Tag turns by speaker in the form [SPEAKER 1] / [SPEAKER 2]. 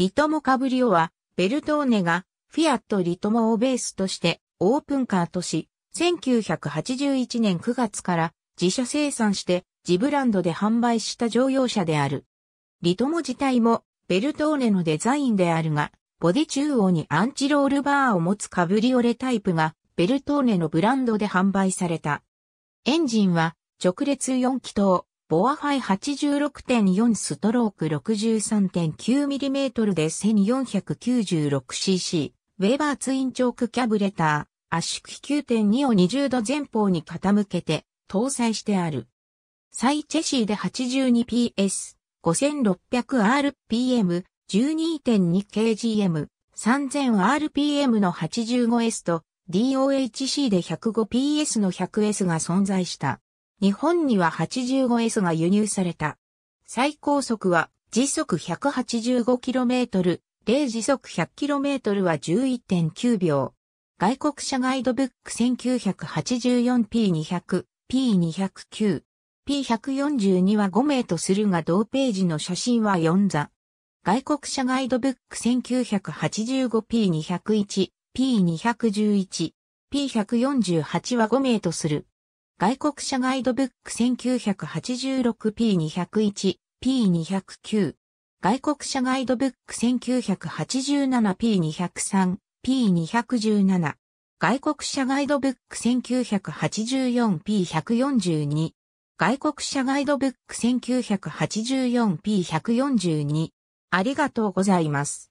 [SPEAKER 1] リトモカブリオは、ベルトーネがフィアットリトモをベースとしてオープンカーとし、1981年9月から自社生産して自ブランドで販売した乗用車である。リトモ自体もベルトーネのデザインであるが、ボディ中央にアンチロールバーを持つカブリオレタイプがベルトーネのブランドで販売された。エンジンは直列4気筒、ボアファイ86.4ストローク 63.9mm で 1496cc、ウェーバーツインチョークキャブレター、圧縮9.2を20度前方に傾けて搭載してある。サイチェシーで 82PS、5600rpm、12.2kgm、3000rpm の 85S と DOHC で 105PS の 100S が存在した。日本には 85S が輸入された。最高速は時速 185km、0時速 100km は11.9秒。外国車ガイドブック 1984P200、P209、P142 は5名とするが同ページの写真は4座。外国車ガイドブック 1985P201、P211、P148 は5名とする。外国車ガイドブック 1986P201、P209。外国車ガイドブック 1987P203、P217。外国車ガイドブック 1984P142。外国車ガイドブック 1984P142。ありが
[SPEAKER 2] とうございます。